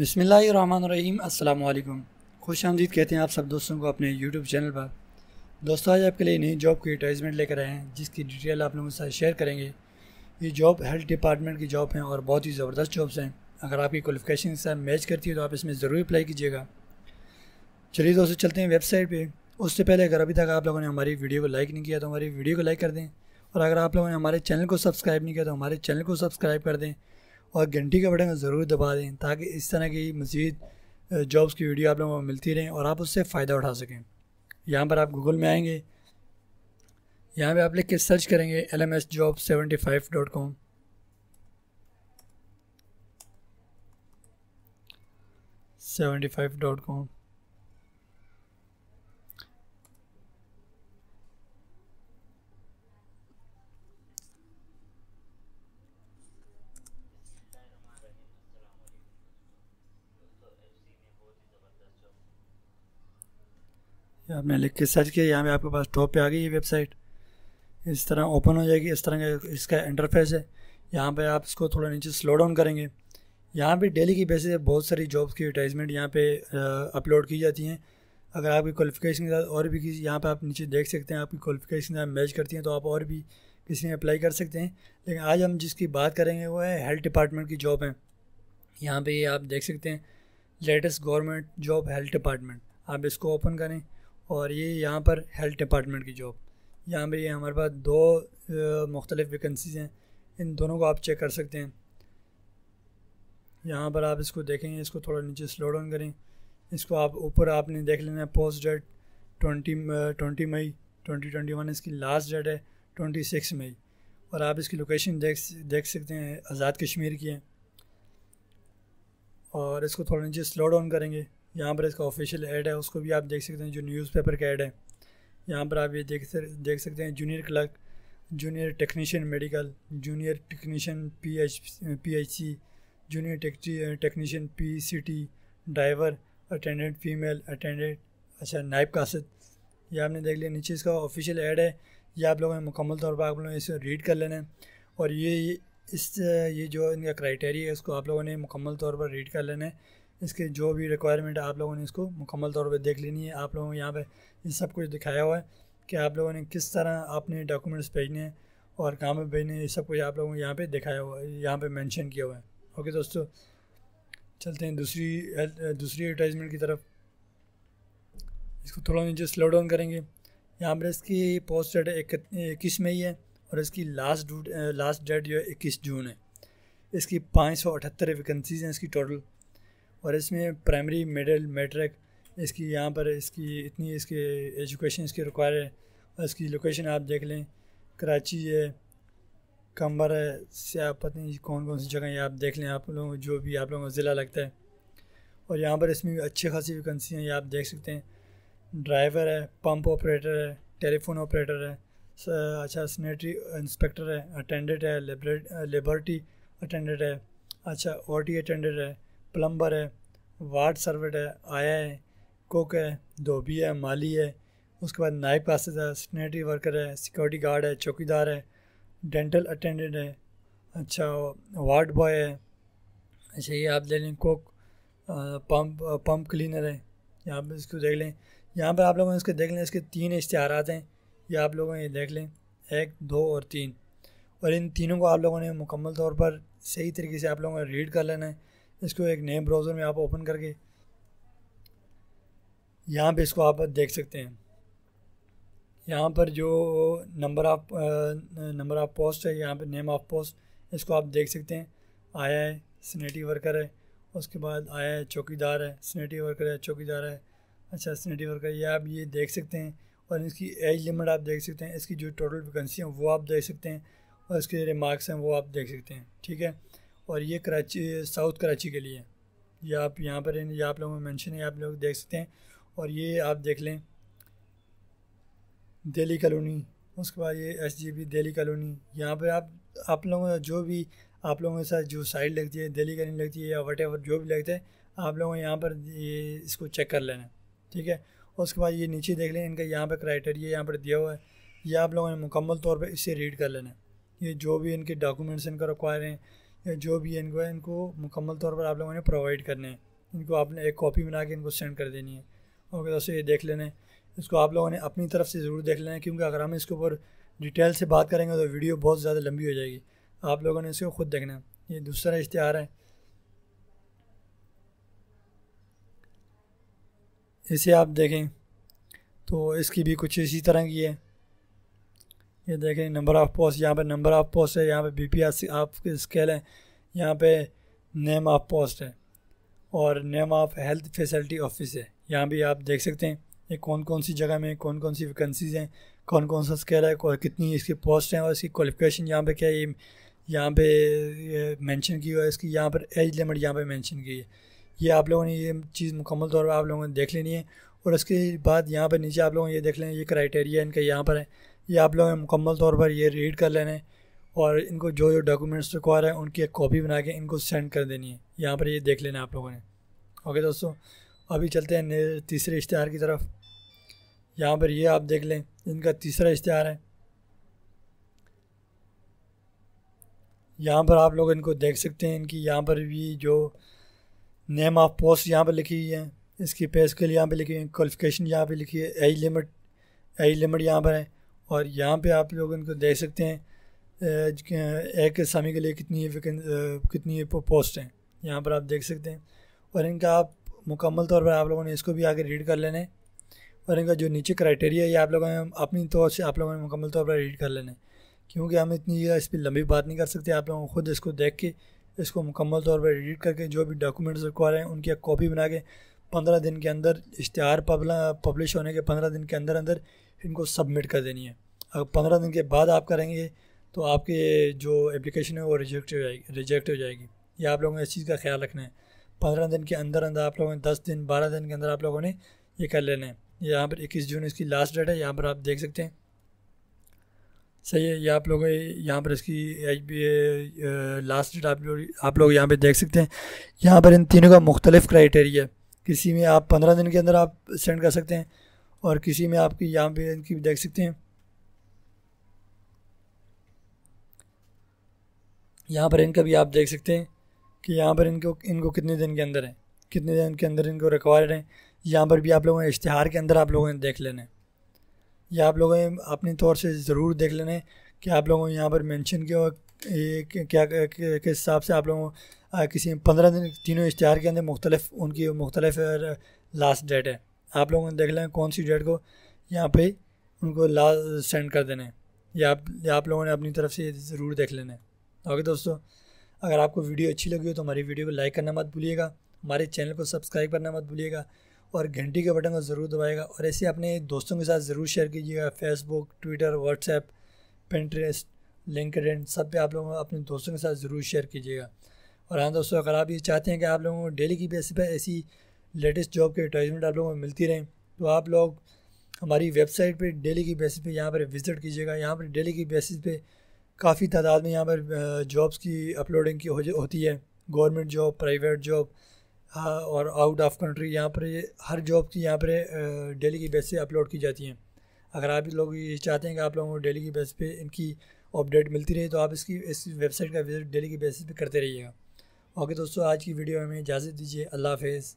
बसमीम् अल्लाम खुश आमदीद कहते हैं आप सब दोस्तों को अपने यूट्यूब चैनल पर दोस्तों आज आपके लिए नई जॉब की एडवर्टाइजमेंट लेकर आए हैं जिसकी डिटेल आप लोगों के साथ शेयर करेंगे ये जॉब हेल्थ डिपार्टमेंट की जॉब है और बहुत ही ज़बरदस्त जॉब्स हैं अगर आपकी क्वालिफिकेशन के साथ मैच करती है तो आप इसमें ज़रूर अप्लाई कीजिएगा चलिए दोस्तों चलते हैं वेबसाइट पर उससे पहले अगर अभी तक आप लोगों ने हमारी वीडियो को लाइक नहीं किया तो हमारी वीडियो को लाइक कर दें और अगर आप लोगों ने हमारे चैनल को सब्सक्राइब नहीं किया तो हमारे चैनल को सब्सक्राइब कर दें और घंटी का बटन ज़रूर दबा दें ताकि इस तरह की मज़ीद जॉब्स की वीडियो आप लोगों को मिलती रहें और आप उससे फ़ायदा उठा सकें यहाँ पर आप गूगल में आएंगे यहाँ पे आप लिख के सर्च करेंगे L M S job seventy five dot com seventy five dot com आपने लिख के सर्च किया यहाँ पे आपके पास टॉप पे आ गई ये वेबसाइट इस तरह ओपन हो जाएगी इस तरह का इसका इंटरफेस है यहाँ पे आप इसको थोड़ा नीचे स्लो डाउन करेंगे यहाँ पे डेली की बेसिस बहुत सारी जॉब्स की एडवर्टाइजमेंट यहाँ पे अपलोड की जाती हैं अगर आपकी क्वालिफिकेशन के साथ और भी किसी यहाँ पे आप नीचे देख सकते हैं आपकी क्वालिफिकेशन के साथ मैच करती हैं तो आप और भी किसी में अप्लाई कर सकते हैं लेकिन आज हम जिसकी बात करेंगे वो है हेल्थ डिपार्टमेंट की जॉब है यहाँ पर आप देख सकते हैं latest government job health department आप इसको ओपन करें और ये यहाँ पर हेल्थ डिपार्टमेंट की जॉब यहाँ पर ये हमारे पास दो मुख्तलिफ़ वैकेंसीज़ हैं इन दोनों को आप चेक कर सकते हैं यहाँ पर आप इसको देखेंगे इसको थोड़ा नीचे स्लो डाउन करें इसको आप ऊपर आपने देख लेना है पोस्ट डेट ट्वेंटी ट्वेंटी मई ट्वेंटी ट्वेंटी वन इसकी लास्ट डेट है ट्वेंटी सिक्स मई और आप इसकी लोकेशन देख देख सकते हैं आज़ाद कश्मीर की है और इसको थोड़ा नीचे स्लो डाउन करेंगे यहाँ पर इसका ऑफिशियल ऐड है उसको भी आप देख सकते हैं जो न्यूज़पेपर का एड है यहाँ पर आप ये देख देख सकते हैं junior clerk junior technician medical junior technician P H P H C junior technician P C T driver attendant female attendant अच्छा नाइब कासद ये आपने देख लिया नीचे इसका ऑफिशियल एड है ये आप लोगों ने मुकम्मल तौर पर आप लोगों ने इसे रीड कर लेना है और ये इस ये जो इनका क्राइटेरिया है इसको आप लोगों ने मुकम्मल तौर पर रीड कर लेना है इसके जो भी रिक्वायरमेंट है आप लोगों ने इसको मुकम्मल तौर पर देख लेनी है आप लोगों को यहाँ पर ये सब कुछ दिखाया हुआ है कि आप लोगों ने किस तरह अपने डॉक्यूमेंट्स भेजने हैं और कहाँ पर भेजने हैं ये सब कुछ आप लोगों को यहाँ पर दिखाया हुआ है यहाँ पर मैंशन किया हुआ है ओके दोस्तों चलते हैं दूसरी दूसरी एडवर्टाइजमेंट की तरफ इसको थोड़ा नीचे स्लो डाउन करेंगे यहाँ पर इसकी पोस्ट डेट इक्कीस मई है और इसकी लास्ट लास्ट डेट जो है इक्कीस जून है इसकी पाँच सौ अठहत्तर वैकेंसीज हैं इसकी टोटल और इसमें प्राइमरी मिडिल मेट्रिक इसकी यहाँ पर इसकी इतनी इसके एजुकेशन इसकी रिक्वायर है और इसकी लोकेशन आप देख लें कराची है कंबर है से आप पता नहीं कौन कौन सी जगह है आप देख लें आप लोगों जो भी आप लोगों का ज़िला लगता है और यहाँ पर इसमें अच्छी खासी वैकेंसी हैं ये आप देख सकते हैं ड्राइवर है पंप ऑपरेटर है टेलीफोन ऑपरेटर अच्छा, है अच्छा सैनिटरी इंस्पेक्टर है अटेंडेंट है लेबरटी अटेंडेंट है अच्छा ओ टी अटेंडेंट है प्लम्बर है वार्ड सर्वेट है आया है कुक है धोबी है माली है उसके बाद नाइक पास है सैनिटरी वर्कर है सिक्योरिटी गार्ड है चौकीदार है डेंटल अटेंडेंट है अच्छा वार्ड बॉय है अच्छा ये आप देख लें कुक पम्प पम्प क्लीनर है यहाँ पर इसको देख लें यहाँ पर आप लोगों ने इसके देख लें इसके तीन इश्तहार हैं ये आप लोगों ये देख लें एक दो और तीन और इन तीनों को आप लोगों ने मुकम्मल तौर पर सही तरीके से आप लोगों ने रीड कर लेना है इसको एक नए ब्राउज़र में आप ओपन करके यहाँ पे इसको आप देख सकते हैं यहाँ पर जो number of number of post है यहाँ पे नेम ऑफ पोस्ट इसको आप देख सकते हैं आया है सनेटी वर्कर है उसके बाद आया है चौकीदार है सनेटी वर्कर है चौकीदार है अच्छा सनेटी वर्कर ये आप ये देख सकते हैं और इसकी एज लिमिट आप देख सकते हैं इसकी जो टोटल वैकेंसी है वो आप देख सकते हैं और इसके जो रिमार्क्स हैं वो आप देख सकते हैं ठीक है और ये कराची साउथ कराची के लिए ये आप यहाँ पर ये आप लोगों में मेंशन है आप लोग देख सकते हैं और ये आप देख लें दिल्ली कॉलोनी उसके बाद ये S G B Delhi colony यहाँ पर आप आप लोगों का जो भी आप लोगों के साथ जो साइड लगती है दिल्ली कॉलोनी लगती है या वट जो भी लगता है आप लोगों यहाँ पर ये इसको चेक कर लेना ठीक है उसके बाद ये नीचे देख लें इनका यहाँ पर क्राइटेरिया यहाँ पर दिया हुआ है ये आप लोगों ने मुकम्मल तौर पर इसे रीड कर लेना ये जो भी इनके डॉक्यूमेंट्स इनका रिक्वायर हैं जो भी है इनको इनको मुकम्मल तौर पर आप लोगों ने प्रोवाइड करने हैं इनको आपने एक कॉपी बना के इनको सेंड कर देनी है ओके दोस्तों ये देख लेना है इसको आप लोगों ने अपनी तरफ से ज़रूर देख लेना है क्योंकि अगर हम इसके ऊपर डिटेल से बात करेंगे तो वीडियो बहुत ज़्यादा लंबी हो जाएगी आप लोगों ने इसको खुद देखना है ये दूसरा इश्तहार है इसे आप देखें तो इसकी भी कुछ इसी तरह की है ये देखें नंबर ऑफ़ पोस्ट यहाँ पे नंबर ऑफ़ पोस्ट है यहाँ पे बी पी आपके स्केल है यहाँ पे नेम ऑफ़ पोस्ट है और name of health facility office है यहाँ भी आप देख सकते हैं ये कौन कौन सी जगह में कौन कौन सी वैकेंसीज़ हैं कौन कौन सा स्केल है और कितनी इसकी पोस्ट हैं और इसकी क्वालिफिकेशन यहाँ पर क्या ये यहाँ पे मैंशन मेंशन की हुआ है इसकी यहाँ पर एज लिमिट यहाँ पे मेंशन की है ये आप लोगों ने ये चीज़ मुकम्मल तौर पर आप लोगों ने देख लेनी है और इसके बाद यहाँ पर नीचे आप लोगों ये देख लें ये क्राइटेरिया इनका यहाँ पर है ये आप लोगों ने मुकम्मल तौर पर ये रीड कर लेने और इनको जो जो डॉक्यूमेंट्स रिक्वायर है उनकी एक कॉपी बना के इनको सेंड कर देनी है यहाँ पर ये देख लेना आप लोगों ने ओके दोस्तों अभी चलते हैं तीसरे इश्तहार की तरफ यहाँ पर ये आप देख लें इनका तीसरा इश्तहार है यहाँ पर आप लोग इनको देख सकते हैं इनकी यहाँ पर भी जो नेम ऑफ पोस्ट यहाँ पर लिखी हुई है इसकी पे स्केल यहाँ पर लिखी हुई है क्वालिफिकेशन यहाँ पर लिखी है एज लिमिट एज लिमिट यहाँ पर है और यहाँ पे आप लोग इनको देख सकते हैं एक सामी के लिए कितनी वेकन कितनी पोस्ट हैं यहाँ पर आप देख सकते हैं और इनका आप मुकम्मल तौर पर आप लोगों ने इसको भी आगे रीड कर लेना है और इनका जो नीचे क्राइटेरिया है ये आप लोगों ने अपनी तौर से आप लोगों ने मुकम्मल तौर पर रीड कर लेना है क्योंकि हम इतनी इस पर लंबी बात नहीं कर सकते आप लोगों को खुद इसको देख के इसको मुकम्मल तौर पर रीड करके जो भी डॉक्यूमेंट्स रिक्वायर हैं उनकी एक कॉपी बना के पंद्रह दिन के अंदर इश्तहार पब्लिश होने के पंद्रह दिन के अंदर अंदर इनको सबमिट कर देनी है अगर पंद्रह दिन के बाद आप करेंगे तो आपके जो एप्लीकेशन है वो रिजेक्ट हो जाएगी रिजेक्ट हो जाएगी ये आप लोगों ने इस चीज़ का ख्याल रखना है पंद्रह दिन के अंदर अंदर आप लोगों ने दस दिन बारह दिन के अंदर आप लोगों ने ये कर लेना है यहाँ पर इक्कीस जून इसकी लास्ट डेट है यहाँ पर आप देख सकते हैं सही है ये आप लोग यहाँ पर इसकी एच बी लास्ट डेट आप लोग आप लोग यहाँ पर देख सकते हैं यहाँ पर इन तीनों का मुख्तलिफ क्राइटेरिया है किसी में आप पंद्रह दिन के अंदर आप सेंड कर सकते हैं और किसी में आपकी यहाँ पे इनकी देख सकते हैं यहाँ पर इनका भी आप देख सकते हैं कि यहाँ पर इनको इनको कितने दिन के अंदर है कितने दिन के अंदर इनको रिक्वायर्ड है यहाँ पर भी आप लोगों ने इश्तहार के अंदर आप लोगों ने देख लेना है या आप लोगों ने अपने तौर से ज़रूर देख लेना है कि आप लोगों ने यहाँ पर मेंशन किया ये क्या के हिसाब से आप लोगों किसी पंद्रह दिन तीनों इश्तहार के अंदर मुख्तलिफ उनकी मुख्तलिफ लास्ट डेट है आप लोगों ने देख लें कौन सी डेट को यहाँ पे उनको लास्ट सेंड कर देना है या आप या आप लोगों ने अपनी तरफ से ज़रूर देख लेना है ओके दोस्तों अगर आपको वीडियो अच्छी लगी हो तो हमारी वीडियो को लाइक करना मत भूलिएगा हमारे चैनल को सब्सक्राइब करना मत भूलिएगा और घंटी के बटन को ज़रूर दबाएगा और ऐसे अपने दोस्तों के साथ ज़रूर शेयर कीजिएगा Facebook Twitter WhatsApp Pinterest LinkedIn सब पे आप लोग अपने दोस्तों के साथ ज़रूर शेयर कीजिएगा और हाँ दोस्तों अगर आप ये चाहते हैं कि आप लोगों को डेली की बेसिस पर ऐसी लेटेस्ट जॉब के एडवर्टाइजमेंट आप लोगों को मिलती रहें तो आप लोग हमारी वेबसाइट पे डेली की बेसिस पे यहाँ पर विज़िट कीजिएगा यहाँ पर डेली की बेसिस पे काफ़ी तादाद में यहाँ पर जॉब्स की अपलोडिंग की हो होती है गवर्नमेंट जॉब प्राइवेट जॉब और आउट ऑफ कंट्री यहाँ पर हर जॉब की यहाँ पर डेली की बेस पे अपलोड की जाती हैं अगर आप लोग ये चाहते हैं कि आप लोगों को डेली की बेस पे इनकी अपडेट मिलती रही तो आप इसकी इस वेबसाइट का विज़िट डेली के बेसिस पे करते रहिएगा ओके दोस्तों आज की वीडियो हमें इजाज़त दीजिए अल्लाह हाफिज़